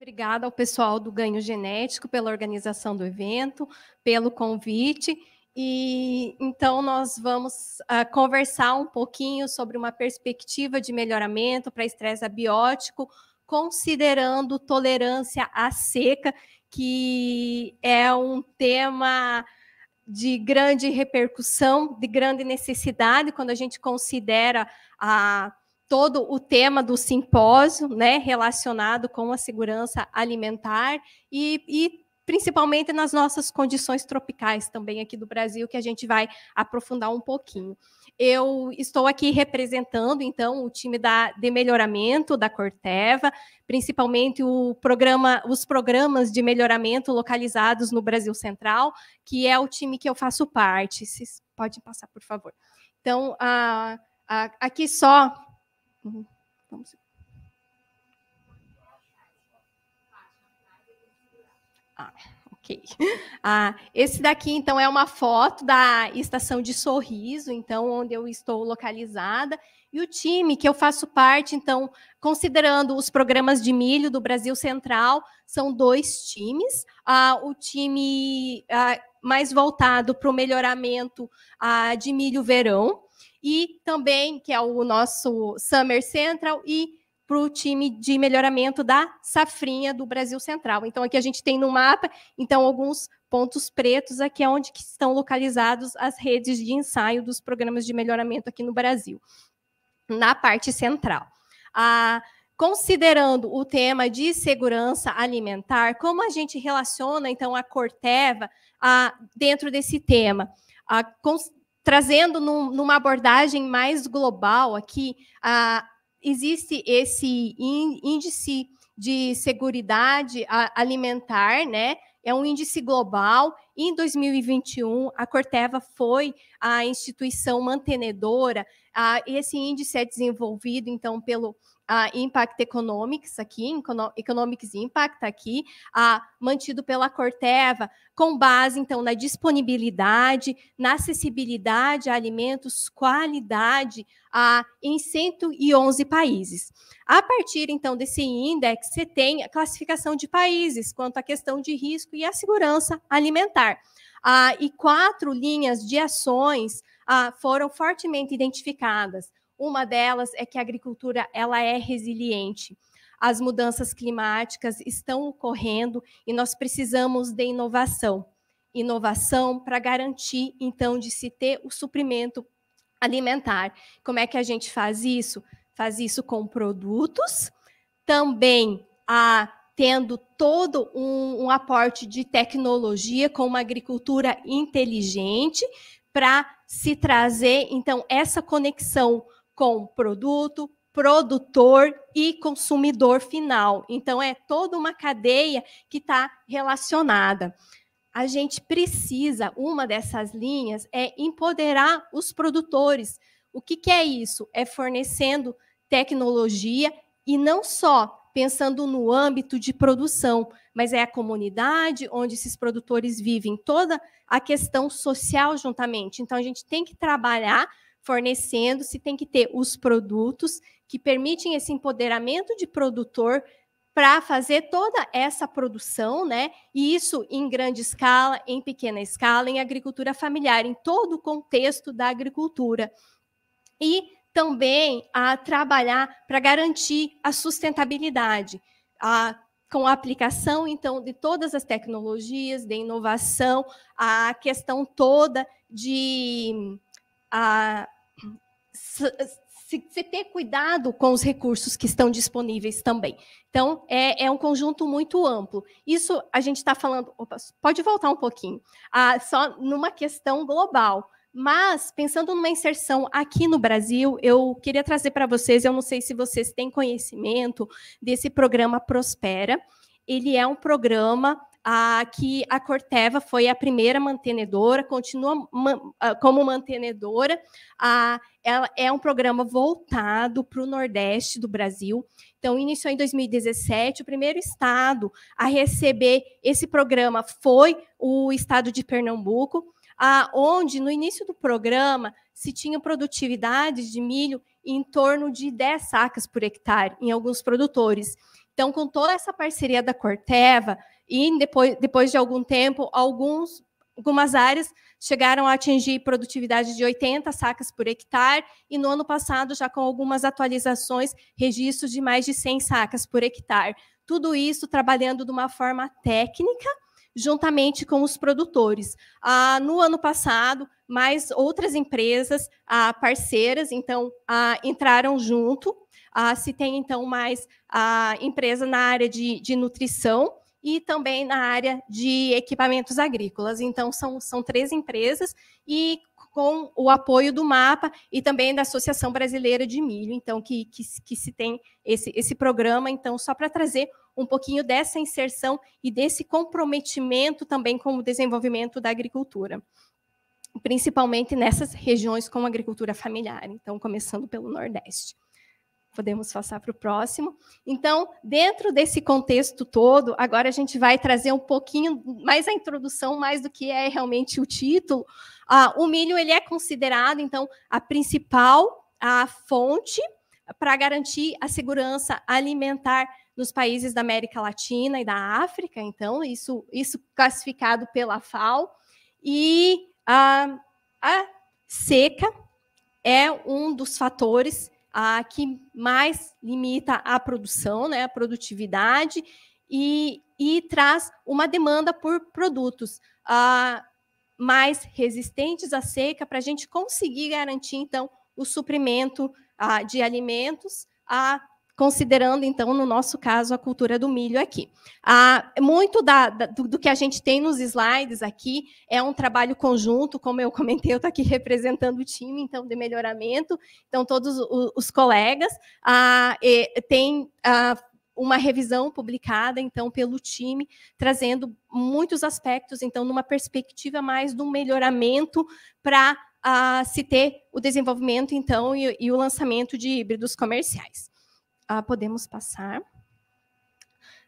Obrigada ao pessoal do Ganho Genético pela organização do evento, pelo convite. E então nós vamos uh, conversar um pouquinho sobre uma perspectiva de melhoramento para estresse abiótico considerando tolerância à seca, que é um tema de grande repercussão, de grande necessidade, quando a gente considera a, todo o tema do simpósio né, relacionado com a segurança alimentar e, e principalmente nas nossas condições tropicais também aqui do Brasil, que a gente vai aprofundar um pouquinho. Eu estou aqui representando, então, o time da, de melhoramento da Corteva, principalmente programa, os programas de melhoramento localizados no Brasil Central, que é o time que eu faço parte. Vocês podem passar, por favor. Então, a, a, aqui só. Uhum, vamos ver. Ah. Ok. Ah, esse daqui, então, é uma foto da estação de Sorriso, então, onde eu estou localizada. E o time que eu faço parte, então, considerando os programas de milho do Brasil Central, são dois times. Ah, o time ah, mais voltado para o melhoramento ah, de milho verão, e também, que é o nosso Summer Central, e para o time de melhoramento da safrinha do Brasil Central. Então, aqui a gente tem no mapa, então, alguns pontos pretos aqui é onde estão localizados as redes de ensaio dos programas de melhoramento aqui no Brasil, na parte central. Ah, considerando o tema de segurança alimentar, como a gente relaciona, então, a Corteva ah, dentro desse tema? Ah, trazendo num, numa abordagem mais global aqui, a ah, existe esse índice de segurança alimentar, né? É um índice global. Em 2021, a Corteva foi a instituição mantenedora. Ah, esse índice é desenvolvido, então, pelo a Impact Economics aqui, Economics Impact tá aqui, a, mantido pela Corteva, com base, então, na disponibilidade, na acessibilidade a alimentos, qualidade, a, em 111 países. A partir, então, desse índice, você tem a classificação de países quanto à questão de risco e a segurança alimentar. Ah, e quatro linhas de ações ah, foram fortemente identificadas uma delas é que a agricultura ela é resiliente. As mudanças climáticas estão ocorrendo e nós precisamos de inovação. Inovação para garantir, então, de se ter o suprimento alimentar. Como é que a gente faz isso? Faz isso com produtos, também a tendo todo um, um, aporte de tecnologia com uma agricultura inteligente para se trazer então essa conexão com produto, produtor e consumidor final. Então, é toda uma cadeia que está relacionada. A gente precisa, uma dessas linhas é empoderar os produtores. O que, que é isso? É fornecendo tecnologia e não só pensando no âmbito de produção, mas é a comunidade onde esses produtores vivem toda a questão social juntamente. Então, a gente tem que trabalhar fornecendo, se tem que ter os produtos que permitem esse empoderamento de produtor para fazer toda essa produção, né? E isso em grande escala, em pequena escala, em agricultura familiar, em todo o contexto da agricultura. E também a trabalhar para garantir a sustentabilidade, a, com a aplicação então de todas as tecnologias, de inovação, a questão toda de a, se, se, ter cuidado com os recursos que estão disponíveis também. Então, é, é um conjunto muito amplo. Isso a gente está falando. Opa, pode voltar um pouquinho. Ah, só numa questão global. Mas, pensando numa inserção aqui no Brasil, eu queria trazer para vocês, eu não sei se vocês têm conhecimento desse programa Prospera. Ele é um programa a, que a Corteva foi a primeira mantenedora, continua man, ah, como mantenedora. A, ela é um programa voltado para o Nordeste do Brasil. Então, iniciou em 2017. O primeiro estado a receber esse programa foi o estado de Pernambuco, a, onde no início do programa se tinha produtividades de milho em torno de 10 sacas por hectare em alguns produtores. Então, com toda essa parceria da Corteva, e depois, depois de algum tempo, alguns, algumas áreas chegaram a atingir produtividade de 80 sacas por hectare, e no ano passado, já com algumas atualizações, registros de mais de 100 sacas por hectare. Tudo isso trabalhando de uma forma técnica, juntamente com os produtores. Ah, no ano passado, mais outras empresas ah, parceiras, então, ah, entraram junto. Ah, se tem, então, mais ah, empresa na área de, de nutrição, e também na área de equipamentos agrícolas. Então, são, são três empresas e com o apoio do MAPA e também da Associação Brasileira de Milho, então, que, que, que se tem esse, esse programa, então, só para trazer um pouquinho dessa inserção e desse comprometimento também com o desenvolvimento da agricultura, principalmente nessas regiões com agricultura familiar, então, começando pelo Nordeste. Podemos passar para o próximo. Então, dentro desse contexto todo, agora a gente vai trazer um pouquinho mais a introdução, mais do que é realmente o título. Ah, o milho ele é considerado, então, a principal a fonte para garantir a segurança alimentar nos países da América Latina e da África, então, isso, isso classificado pela FAO. E ah, a seca é um dos fatores a que mais limita a produção, né, a produtividade, e, e traz uma demanda por produtos uh, mais resistentes à seca para a gente conseguir garantir, então, o suprimento uh, de alimentos a considerando, então, no nosso caso, a cultura do milho aqui. Ah, muito da, da, do, do, que a gente tem nos slides aqui é um trabalho conjunto, como eu comentei, eu estou aqui representando o time, então, de melhoramento, então, todos os, os colegas ah, têm ah, uma revisão publicada, então, pelo time, trazendo muitos aspectos, então, numa perspectiva mais do melhoramento para se ter o desenvolvimento, então, e, e o lançamento de híbridos comerciais. Ah, podemos passar.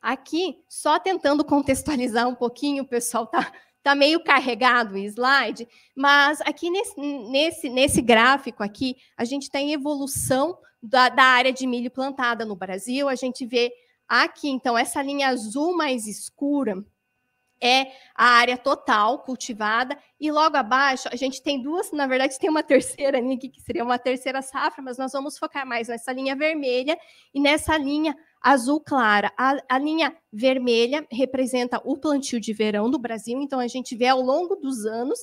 Aqui, só tentando contextualizar um pouquinho, o pessoal está tá meio carregado o slide, mas aqui nesse, nesse, nesse gráfico aqui, a gente tem tá evolução da, da área de milho plantada no Brasil. A gente vê aqui, então, essa linha azul mais escura é a área total cultivada, e logo abaixo a gente tem duas, na verdade tem uma terceira linha aqui, que seria uma terceira safra, mas nós vamos focar mais nessa linha vermelha e nessa linha azul clara. A, a linha vermelha representa o plantio de verão do Brasil, então a gente vê ao longo dos anos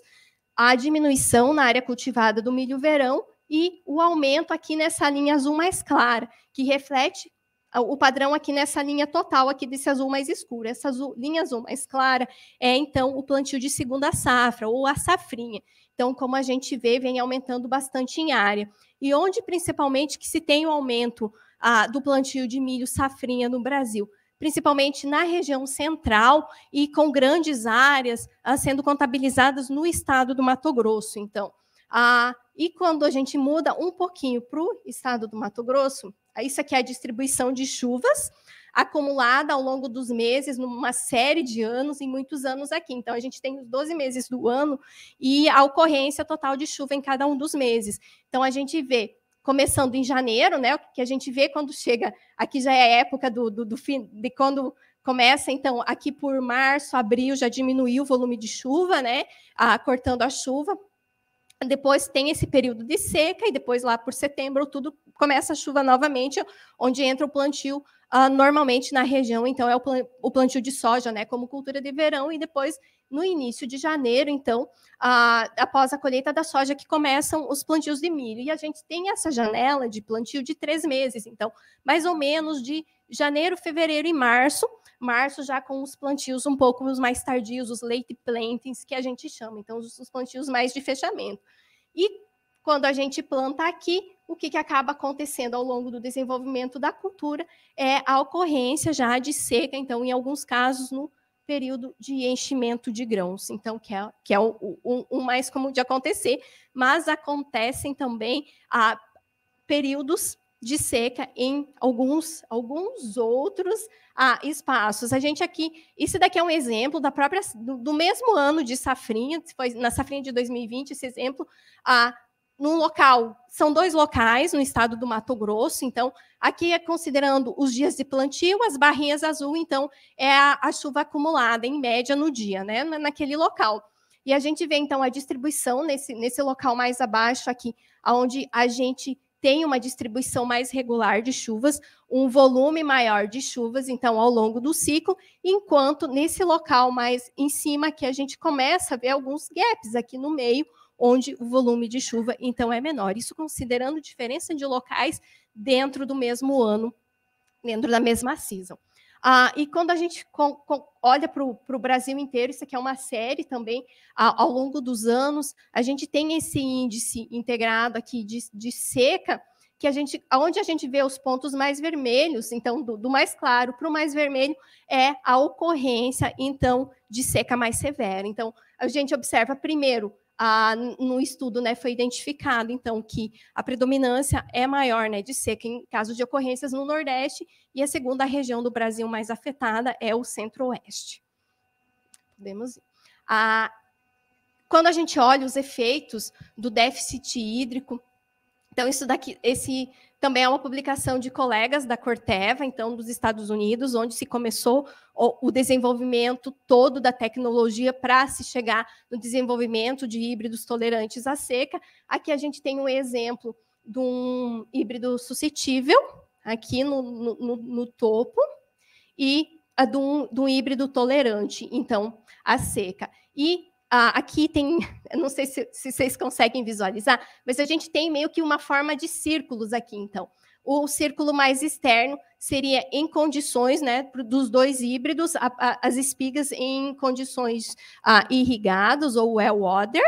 a diminuição na área cultivada do milho verão e o aumento aqui nessa linha azul mais clara, que reflete ah, o padrão aqui nessa linha total aqui desse azul mais escuro, essa azul, linha azul mais clara é então o plantio de segunda safra ou a safrinha. Então, como a gente vê, vem aumentando bastante em área. E onde principalmente que se tem o aumento ah, do plantio de milho safrinha no Brasil? Principalmente na região central e com grandes áreas ah, sendo contabilizadas no estado do Mato Grosso. Então, e quando a gente muda um pouquinho para o estado do Mato Grosso, isso aqui é a distribuição de chuvas acumulada ao longo dos meses, numa série de anos, em muitos anos aqui. Então, a gente tem os 12 meses do ano e a ocorrência total de chuva em cada um dos meses. Então, a gente vê começando em janeiro, né? O que a gente vê quando chega aqui já é a época do, do, do, fim de quando começa, então, aqui por março, abril já diminuiu o volume de chuva, né? a, cortando a chuva depois tem esse período de seca, e depois lá por setembro tudo começa a chuva novamente, onde entra o plantio uh, normalmente na região. Então, é o plantio de soja, né, como cultura de verão, e depois no início de janeiro, então, ah, após a colheita da soja, que começam os plantios de milho. E a gente tem essa janela de plantio de três meses, então, mais ou menos de janeiro, fevereiro e março. Março já com os plantios um pouco mais tardios, os late plantings, que a gente chama. Então, os plantios mais de fechamento. E quando a gente planta aqui, o que, que acaba acontecendo ao longo do desenvolvimento da cultura é a ocorrência já de seca, então, em alguns casos, no período de enchimento de grãos, então, que é, que é o, o, o mais comum de acontecer, mas acontecem também a períodos de seca em alguns, alguns outros ah, espaços. A gente aqui, isso daqui é um exemplo da própria do, do, mesmo ano de safrinha, foi na safrinha de 2020 esse exemplo, ah, num local, são dois locais no estado do Mato Grosso, então aqui é considerando os dias de plantio, as barrinhas azul, então é a, a chuva acumulada em média no dia, né, naquele local. E a gente vê então a distribuição nesse, nesse local mais abaixo aqui, onde a gente tem uma distribuição mais regular de chuvas, um volume maior de chuvas, então, ao longo do ciclo, enquanto nesse local mais em cima que a gente começa a ver alguns gaps aqui no meio, onde o volume de chuva, então, é menor. Isso considerando diferença de locais dentro do mesmo ano, dentro da mesma season. Ah, e quando a gente com, com, olha para o Brasil inteiro, isso aqui é uma série também, ao longo dos anos, a gente tem esse índice integrado aqui de, de seca, que a gente, onde a gente vê os pontos mais vermelhos, então do, do mais claro para o mais vermelho é a ocorrência então de seca mais severa. Então a gente observa primeiro ah, no estudo né, foi identificado, então, que a predominância é maior né, de seca em casos de ocorrências no Nordeste e a segunda região do Brasil mais afetada é o Centro-Oeste. Podemos ir. Ah, quando a gente olha os efeitos do déficit hídrico, então, isso daqui, esse também é uma publicação de colegas da Corteva, então dos Estados Unidos, onde se começou o, desenvolvimento todo da tecnologia para se chegar no desenvolvimento de híbridos tolerantes à seca. Aqui a gente tem um exemplo de um híbrido suscetível, aqui no, no, no topo, e a de um, de um híbrido tolerante, então, à seca. E ah, aqui tem, não sei se, se, vocês conseguem visualizar, mas a gente tem meio que uma forma de círculos aqui, então. O círculo mais externo seria em condições, né, dos dois híbridos, a, a, as espigas em condições ah, irrigadas ou well water,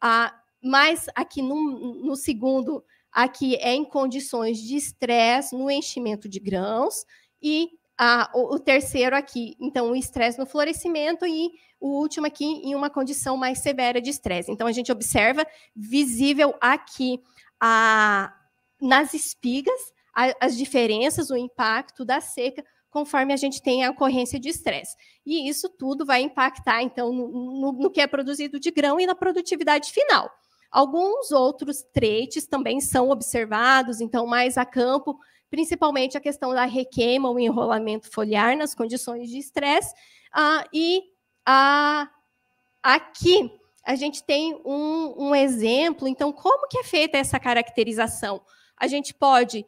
a, ah, mas aqui no, no segundo, aqui é em condições de estresse no enchimento de grãos, e a, o, o terceiro aqui, então, o estresse no florescimento e o último aqui em uma condição mais severa de estresse. Então, a gente observa visível aqui a, nas espigas a, as diferenças, o impacto da seca, conforme a gente tem a ocorrência de estresse. E isso tudo vai impactar, então, no, no, no, que é produzido de grão e na produtividade final. Alguns outros traits também são observados, então, mais a campo, principalmente a questão da requeima, o enrolamento foliar nas condições de estresse. Ah, e ah, aqui a gente tem um, um exemplo, então, como que é feita essa caracterização? A gente pode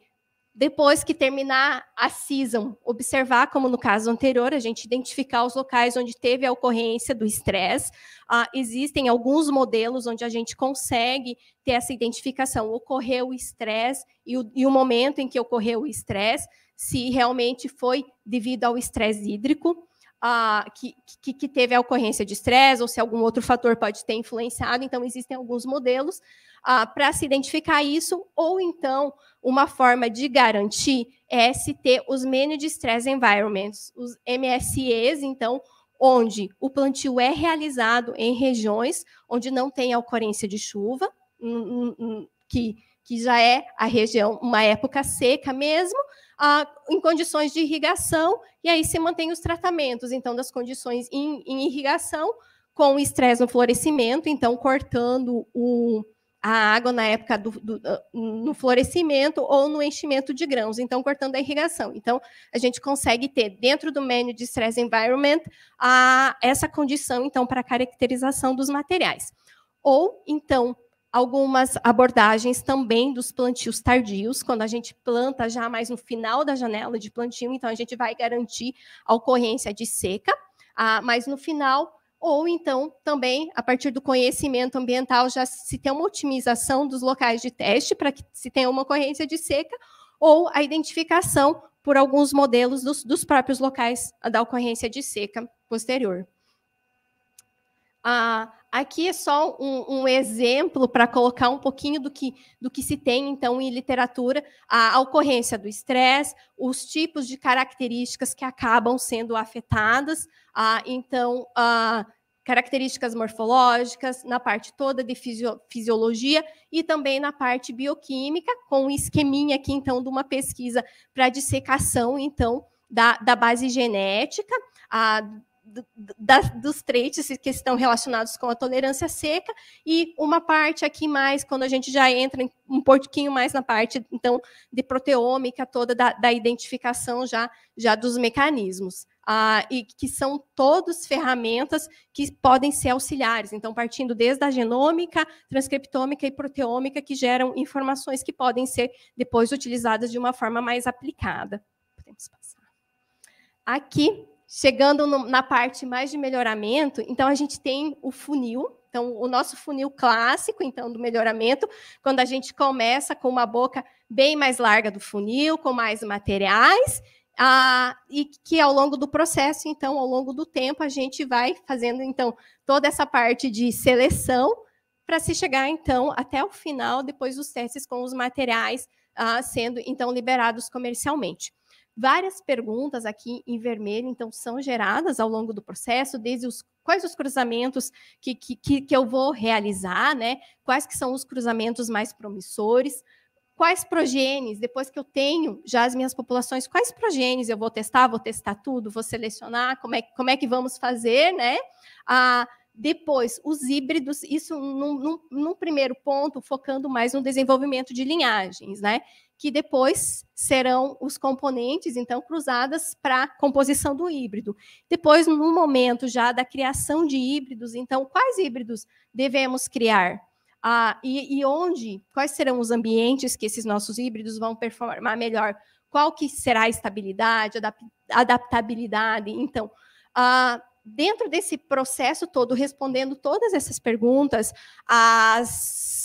depois que terminar a season, observar, como no caso anterior, a gente identificar os locais onde teve a ocorrência do estresse. Uh, existem alguns modelos onde a gente consegue ter essa identificação. Ocorreu o estresse e, e o momento em que ocorreu o estresse, se realmente foi devido ao estresse hídrico ah, que, que, que, teve a ocorrência de estresse ou se algum outro fator pode ter influenciado. Então, existem alguns modelos ah, para se identificar isso, ou então uma forma de garantir é se ter os Managed Stress Environments, os MSEs, então, onde o plantio é realizado em regiões onde não tem a ocorrência de chuva, que, que já é a região, uma época seca mesmo, ah, em condições de irrigação, e aí se mantém os tratamentos, então, das condições em, em irrigação, com estresse no florescimento, então, cortando o, a água na época do, do, ah, no florescimento ou no enchimento de grãos, então cortando a irrigação. Então, a gente consegue ter dentro do menu de stress environment a, essa condição então para caracterização dos materiais. Ou então algumas abordagens também dos plantios tardios, quando a gente planta já mais no final da janela de plantio, então a gente vai garantir a ocorrência de seca, ah, mas no final ou então também a partir do conhecimento ambiental já se tem uma otimização dos locais de teste para que se tenha uma ocorrência de seca ou a identificação por alguns modelos dos, dos próprios locais da ocorrência de seca posterior. Ah, Aqui é só um, um exemplo para colocar um pouquinho do que, do que se tem, então, em literatura, a, a ocorrência do estresse, os tipos de características que acabam sendo afetadas, então, características morfológicas, na parte toda de fisio, fisiologia e também na parte bioquímica, com um esqueminha aqui, então, de uma pesquisa para dissecação, então, da, da base genética, a, da, dos trechos que estão relacionados com a tolerância seca e uma parte aqui mais, quando a gente já entra um pouquinho mais na parte, então, de proteômica toda da, da identificação já, já dos mecanismos. Ah, e que são todos ferramentas que podem ser auxiliares. Então, partindo desde a genômica, transcriptômica e proteômica, que geram informações que podem ser depois utilizadas de uma forma mais aplicada. Podemos passar. Aqui Chegando no, na parte mais de melhoramento, então a gente tem o funil, então, o nosso funil clássico, então, do melhoramento, quando a gente começa com uma boca bem mais larga do funil, com mais materiais, ah, e que ao longo do processo, então, ao longo do tempo, a gente vai fazendo, então, toda essa parte de seleção para se chegar, então, até o final, depois dos testes com os materiais ah, sendo, então, liberados comercialmente. Várias perguntas aqui em vermelho, então, são geradas ao longo do processo, desde os quais os cruzamentos que, que, que eu vou realizar, né? Quais que são os cruzamentos mais promissores, quais progenes, depois que eu tenho já as minhas populações, quais progenes eu vou testar, vou testar tudo, vou selecionar, como é, como é que vamos fazer, né? Ah, depois, os híbridos, isso num, num, num primeiro ponto, focando mais no desenvolvimento de linhagens, né? que depois serão os componentes, então, cruzadas para a composição do híbrido. Depois, no momento já da criação de híbridos, então, quais híbridos devemos criar? Ah, e, e onde, quais serão os ambientes que esses nossos híbridos vão performar melhor? Qual que será a estabilidade, adaptabilidade? Então, ah, dentro desse processo todo, respondendo todas essas perguntas, as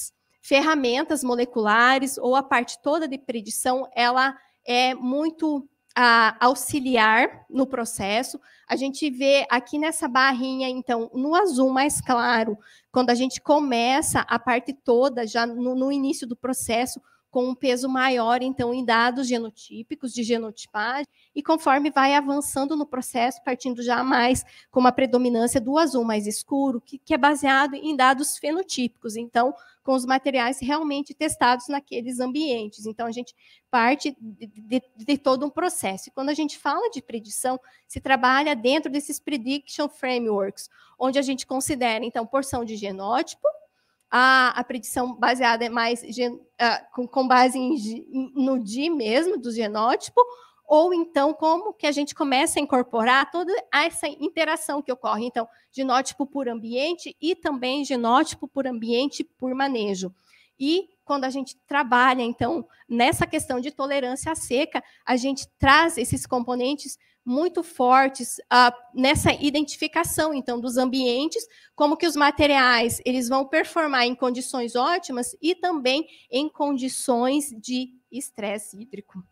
ferramentas moleculares ou a parte toda de predição, ela é muito a, auxiliar no processo. A gente vê aqui nessa barrinha, então, no azul mais claro, quando a gente começa a parte toda, já no, no início do processo, com um peso maior, então, em dados genotípicos, de genotipagem, e conforme vai avançando no processo, partindo já mais com uma predominância do azul mais escuro, que, que é baseado em dados fenotípicos. Então, com os materiais realmente testados naqueles ambientes. Então, a gente parte de, de todo um processo. E quando a gente fala de predição, se trabalha dentro desses prediction frameworks, onde a gente considera, então, porção de genótipo, a, a, predição baseada é mais gen, uh, com, com, base em, no D mesmo, do genótipo, ou então como que a gente começa a incorporar toda essa interação que ocorre, então, genótipo por ambiente e também genótipo por ambiente por manejo. E quando a gente trabalha, então, nessa questão de tolerância à seca, a gente traz esses componentes muito fortes uh, nessa identificação, então, dos ambientes, como que os materiais eles vão performar em condições ótimas e também em condições de estresse hídrico.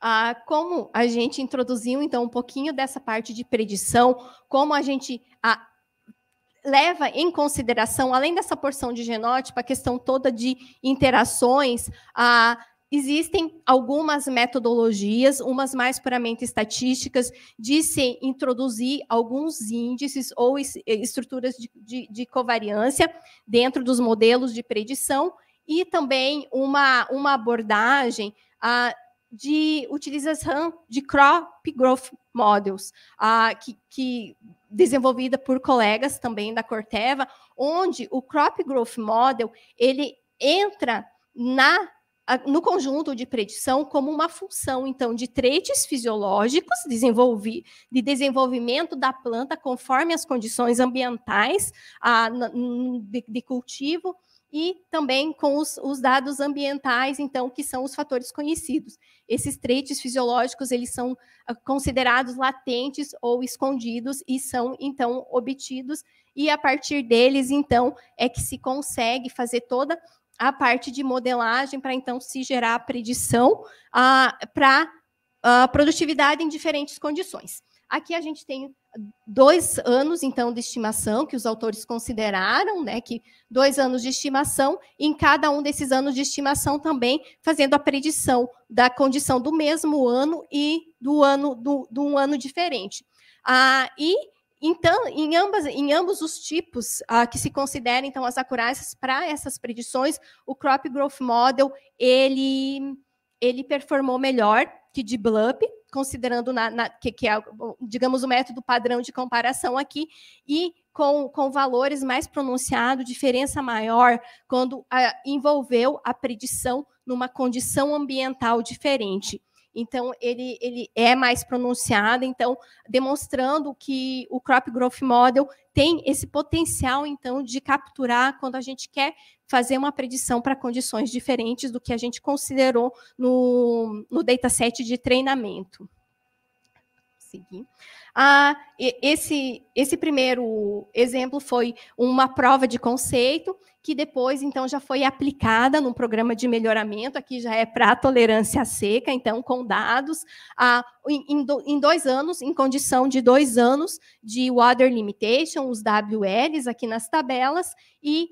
Ah, como a gente introduziu, então, um pouquinho dessa parte de predição, como a gente ah, leva em consideração, além dessa porção de genótipo, a questão toda de interações, ah, existem algumas metodologias, umas mais puramente estatísticas, de se introduzir alguns índices ou estruturas de, de, de covariância dentro dos modelos de predição, e também uma, uma abordagem ah, de utilização de crop growth models, ah, que, que, desenvolvida por colegas também da Corteva, onde o crop growth model ele entra na no conjunto de predição como uma função então de trechos fisiológicos desenvolvi, de desenvolvimento da planta conforme as condições ambientais a, de, de cultivo e também com os, os, dados ambientais, então, que são os fatores conhecidos. Esses trechos fisiológicos, eles são ah, considerados latentes ou escondidos e são, então, obtidos, e a partir deles, então, é que se consegue fazer toda a parte de modelagem para, então, se gerar a predição ah, para a ah, produtividade em diferentes condições. Aqui a gente tem dois anos, então, de estimação, que os autores consideraram, né, que dois anos de estimação, em cada um desses anos de estimação também, fazendo a predição da condição do mesmo ano e do ano do, do um ano diferente. Ah, e então, em, ambas, em ambos os tipos ah, que se consideram então as acurácias para essas predições, o Crop Growth Model ele ele performou melhor que de Blup, considerando na, na, que, que é, digamos, o método padrão de comparação aqui, e com, com valores mais pronunciados, diferença maior, quando a, ah, envolveu a predição numa condição ambiental diferente então ele, ele é mais pronunciado, então demonstrando que o crop growth model tem esse potencial então de capturar quando a gente quer fazer uma predição para condições diferentes do que a gente considerou no, no dataset de treinamento seguir. Ah, esse, esse primeiro exemplo foi uma prova de conceito que depois, então, já foi aplicada num programa de melhoramento, aqui já é para tolerância seca, então, com dados, ah, em, em, dois anos, em condição de dois anos de water limitation, os WLs aqui nas tabelas, e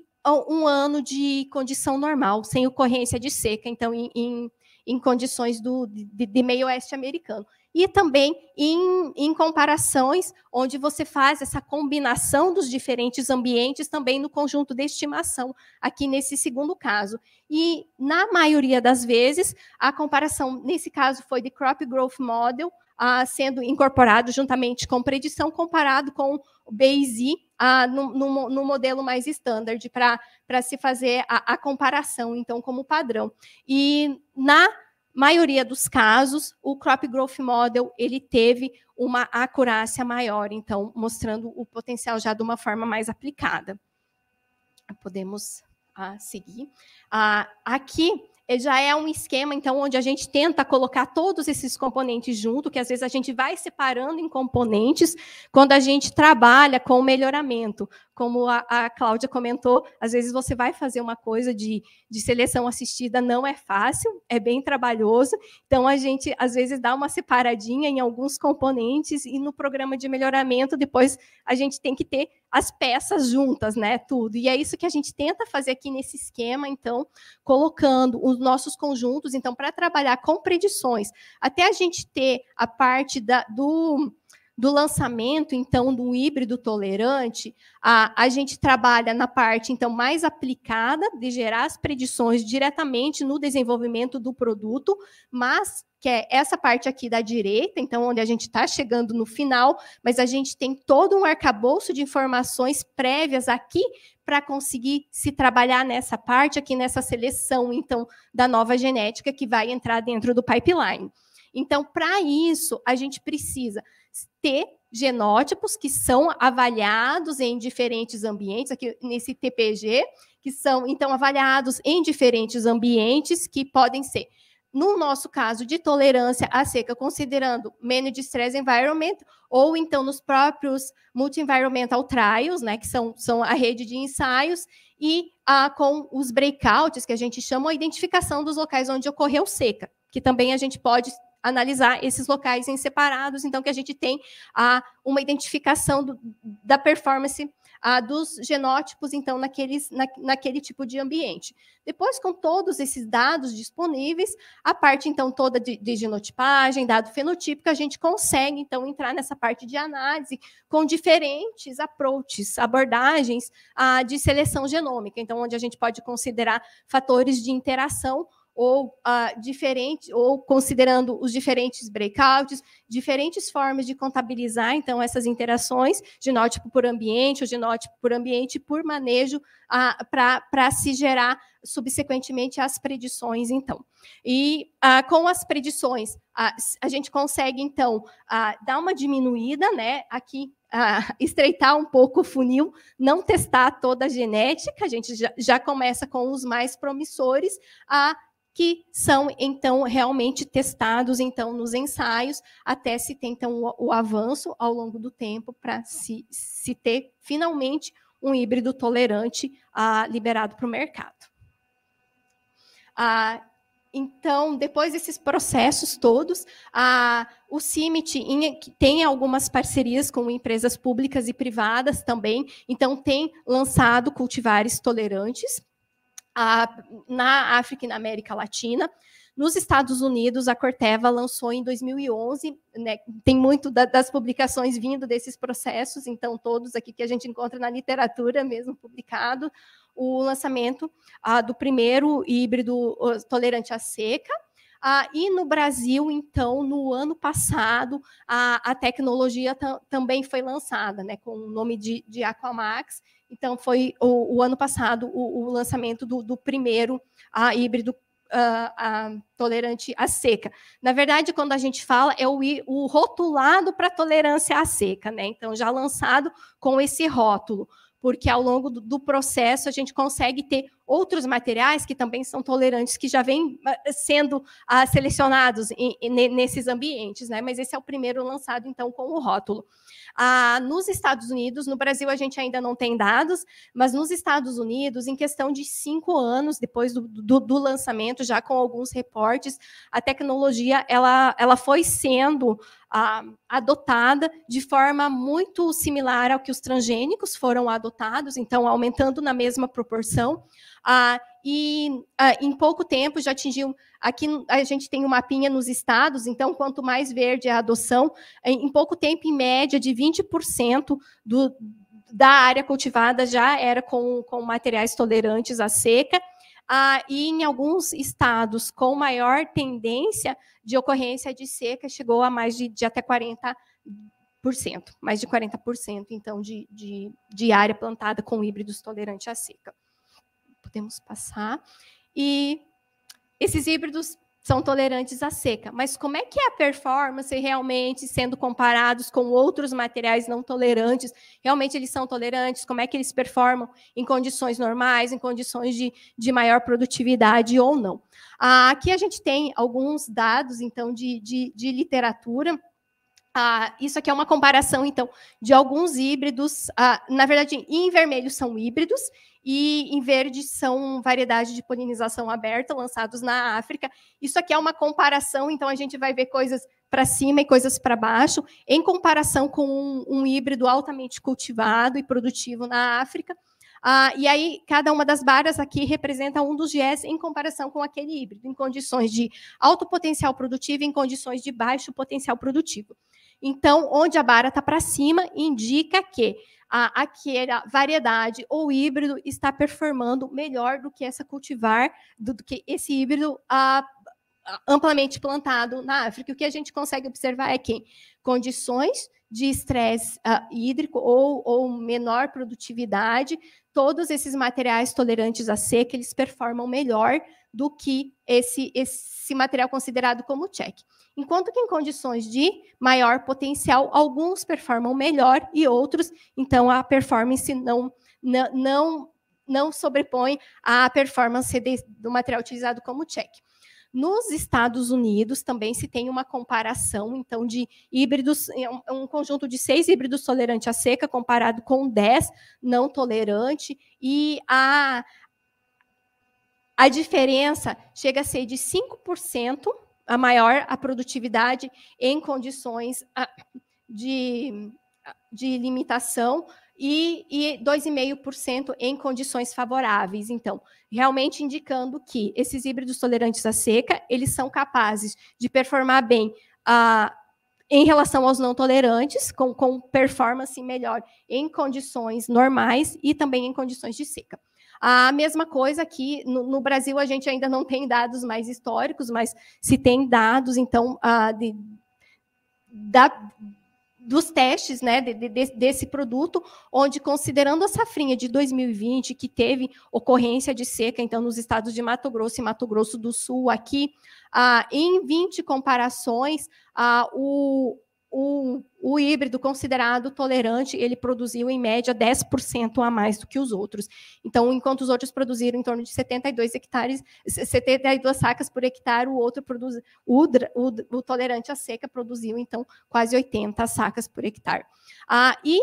um ano de condição normal, sem ocorrência de seca, então, em, em em condições do, de, de meio oeste americano. E também em, em comparações, onde você faz essa combinação dos diferentes ambientes também no conjunto de estimação, aqui nesse segundo caso. E, na maioria das vezes, a comparação, nesse caso, foi de Crop Growth Model, ah, sendo incorporado juntamente com predição, comparado com o BASE, ah, no, no, no, modelo mais standard para se fazer a, a, comparação, então, como padrão. E na maioria dos casos, o Crop Growth Model ele teve uma acurácia maior, então, mostrando o potencial já de uma forma mais aplicada. Podemos ah, seguir. Ah, aqui eh, já é um esquema, então, onde a gente tenta colocar todos esses componentes junto, que às vezes a gente vai separando em componentes quando a gente trabalha com o melhoramento, como a, a Cláudia comentou, às vezes você vai fazer uma coisa de, de seleção assistida, não é fácil, é bem trabalhoso. Então, a gente, às vezes, dá uma separadinha em alguns componentes e no programa de melhoramento, depois a gente tem que ter as peças juntas, né? Tudo. E é isso que a gente tenta fazer aqui nesse esquema, então, colocando os nossos conjuntos, então, para trabalhar com predições, até a gente ter a parte da, do do lançamento, então, do híbrido tolerante, a, a gente trabalha na parte, então, mais aplicada de gerar as predições diretamente no desenvolvimento do produto, mas que é essa parte aqui da direita, então, onde a gente está chegando no final, mas a gente tem todo um arcabouço de informações prévias aqui para conseguir se trabalhar nessa parte aqui, nessa seleção, então, da nova genética que vai entrar dentro do pipeline. Então, para isso, a gente precisa ter genótipos que são avaliados em diferentes ambientes, aqui nesse TPG, que são então avaliados em diferentes ambientes que podem ser no nosso caso, de tolerância à seca, considerando Managed Stress Environment, ou então nos próprios Multi-Environmental Trials, né, que são, são a rede de ensaios, e ah, com os breakouts, que a gente chama a identificação dos locais onde ocorreu seca, que também a gente pode analisar esses locais em separados, então que a gente tem a, ah, uma identificação do, da performance ah, dos genótipos, então, naqueles, na, naquele tipo de ambiente. Depois, com todos esses dados disponíveis, a parte, então, toda de, de genotipagem, dado fenotípico, a gente consegue, então, entrar nessa parte de análise com diferentes approaches, abordagens ah, de seleção genômica, então, onde a gente pode considerar fatores de interação ou uh, diferente, ou considerando os diferentes breakouts, diferentes formas de contabilizar então essas interações, genótipo por ambiente, ou genótipo por ambiente por manejo uh, ah, para se gerar subsequentemente as predições, então. E uh, com as predições, a gente consegue, então, dar uma diminuída, né? Aqui Uh, estreitar um pouco o funil, não testar toda a genética, a gente já, já começa com os mais promissores, a que são então realmente testados então nos ensaios até se ter então o, o avanço ao longo do tempo para se, se ter finalmente um híbrido tolerante ah, liberado para o mercado. Ah, então, depois desses processos todos, ah, o CIMIT tem algumas parcerias com empresas públicas e privadas também, então tem lançado cultivares tolerantes a, na África e na América Latina. Nos Estados Unidos, a Corteva lançou em 2011, né, tem muito da, das publicações vindo desses processos, então todos aqui que a gente encontra na literatura mesmo publicado, o lançamento ah, do primeiro híbrido tolerante à seca, ah, e no Brasil, então, no ano passado, a, a tecnologia também foi lançada, né, com o nome de, de Aquamax. Então, foi o, o ano passado o, o lançamento do, do primeiro ah, híbrido ah, tolerante à seca. Na verdade, quando a gente fala, é o, o rotulado para tolerância à seca, né? Então, já lançado com esse rótulo, porque ao longo do, do processo a gente consegue ter outros materiais que também são tolerantes, que já vêm ah, sendo ah, selecionados em, em, nesses ambientes, né? Mas esse é o primeiro lançado, então, com o rótulo. Ah, nos Estados Unidos, no Brasil a gente ainda não tem dados, mas nos Estados Unidos, em questão de cinco anos depois do, do, do lançamento, já com alguns reportes, a tecnologia ela, ela foi sendo ah, adotada de forma muito similar ao que os transgênicos foram adotados, então aumentando na mesma proporção. Ah, e ah, em pouco tempo já atingiu. Aqui a gente tem um mapinha nos estados, então quanto mais verde é a adoção, eh, em pouco tempo, em média, de 20% do, da área cultivada já era com, com materiais tolerantes à seca. Ah, e em alguns estados com maior tendência de ocorrência de seca chegou a mais de, de até 40%, mais de 40%, então, de, de, de área plantada com híbridos tolerantes à seca podemos passar. E esses híbridos são tolerantes à seca, mas como é que é a performance realmente sendo comparados com outros materiais não tolerantes? Realmente eles são tolerantes? Como é que eles performam em condições normais, em condições de, de maior produtividade ou não? Ah, aqui a gente tem alguns dados, então, de, de, de literatura. Ah, isso aqui é uma comparação, então, de alguns híbridos. Ah, na verdade, em vermelho são híbridos e em verde são variedades de polinização aberta lançados na África. Isso aqui é uma comparação, então a gente vai ver coisas para cima e coisas para baixo, em comparação com um, um, híbrido altamente cultivado e produtivo na África. Ah, e aí, cada uma das barras aqui representa um dos GS em comparação com aquele híbrido, em condições de alto potencial produtivo e em condições de baixo potencial produtivo. Então, onde a barra está para cima, indica que a, aquela variedade ou híbrido está performando melhor do que essa cultivar, do, do que esse híbrido a, amplamente plantado na África. O que a gente consegue observar é que condições de estresse uh, hídrico ou, ou, menor produtividade, todos esses materiais tolerantes à seca, eles performam melhor do que esse, esse material considerado como check enquanto que em condições de maior potencial, alguns performam melhor e outros, então a performance não, não, não, sobrepõe a performance de, do material utilizado como check. Nos Estados Unidos também se tem uma comparação, então, de híbridos, é é um conjunto de seis híbridos tolerante à seca, comparado com dez não tolerante, e a, a diferença chega a ser de 5% a maior a produtividade em condições de, de limitação e, e 2,5% em condições favoráveis. Então, realmente indicando que esses híbridos tolerantes à seca, eles são capazes de performar bem a ah, em relação aos não tolerantes, com, com performance melhor em condições normais e também em condições de seca. A mesma coisa aqui no, no, Brasil, a gente ainda não tem dados mais históricos, mas se tem dados, então, ah, de, da, dos testes né, de, de, desse produto, onde, considerando a safrinha de 2020, que teve ocorrência de seca, então, nos estados de Mato Grosso e Mato Grosso do Sul, aqui, ah, em 20 comparações, ah, o, o, o, híbrido considerado tolerante, ele produziu em média 10% a mais do que os outros. Então, enquanto os outros produziram em torno de 72 hectares, 72 sacas por hectare, o outro produz, o, o, o tolerante à seca produziu então quase 80 sacas por hectare. Ah, e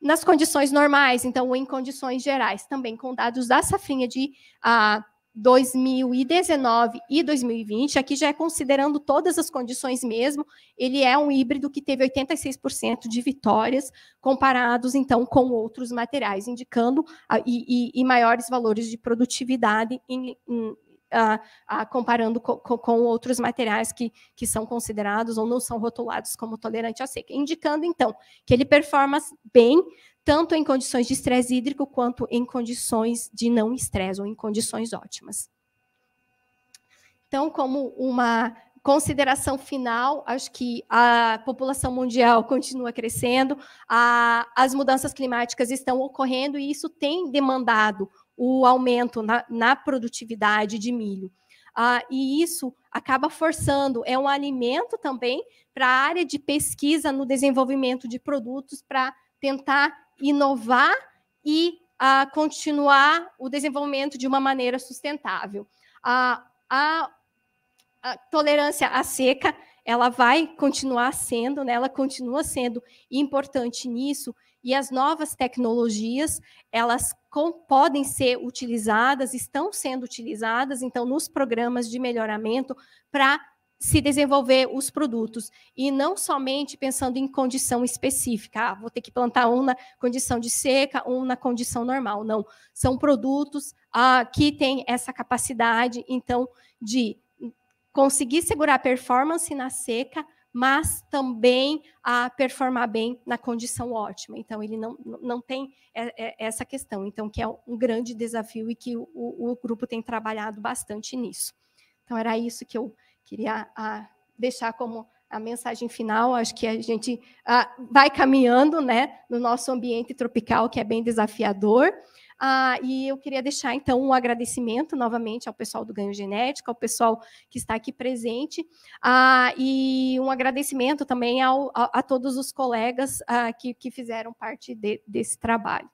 nas condições normais, então em condições gerais, também com dados da safrinha de ah, 2019 e 2020, aqui já é considerando todas as condições mesmo, ele é um híbrido que teve 86% de vitórias, comparados então com outros materiais, indicando e, e, maiores valores de produtividade em, em, a, a, comparando com outros materiais que, que são considerados ou não são rotulados como tolerante à seca, indicando então que ele performa bem tanto em condições de estresse hídrico quanto em condições de não estresse ou em condições ótimas. Então, como uma consideração final, acho que a população mundial continua crescendo, a, as mudanças climáticas estão ocorrendo e isso tem demandado o aumento na, na produtividade de milho. Ah, e isso acaba forçando, é um alimento também para a área de pesquisa no desenvolvimento de produtos para tentar inovar e uh, continuar o desenvolvimento de uma maneira sustentável. A, a, a, tolerância à seca ela vai continuar sendo, né? ela continua sendo importante nisso, e as novas tecnologias elas com, podem ser utilizadas, estão sendo utilizadas, então, nos programas de melhoramento para se desenvolver os produtos e não somente pensando em condição específica, ah, vou ter que plantar um na condição de seca, um na condição normal. Não, são produtos ah, que têm essa capacidade, então, de conseguir segurar a performance na seca, mas também a performar bem na condição ótima. Então, ele não, não tem essa questão, então, que é um grande desafio e que o, o grupo tem trabalhado bastante nisso. Então, era isso que eu Queria a, ah, deixar como a mensagem final, acho que a gente a, ah, vai caminhando né, no nosso ambiente tropical, que é bem desafiador. Ah, e eu queria deixar, então, um agradecimento novamente ao pessoal do Ganho Genético, ao pessoal que está aqui presente, ah, e um agradecimento também ao, a, a todos os colegas ah, que, que fizeram parte de, desse trabalho.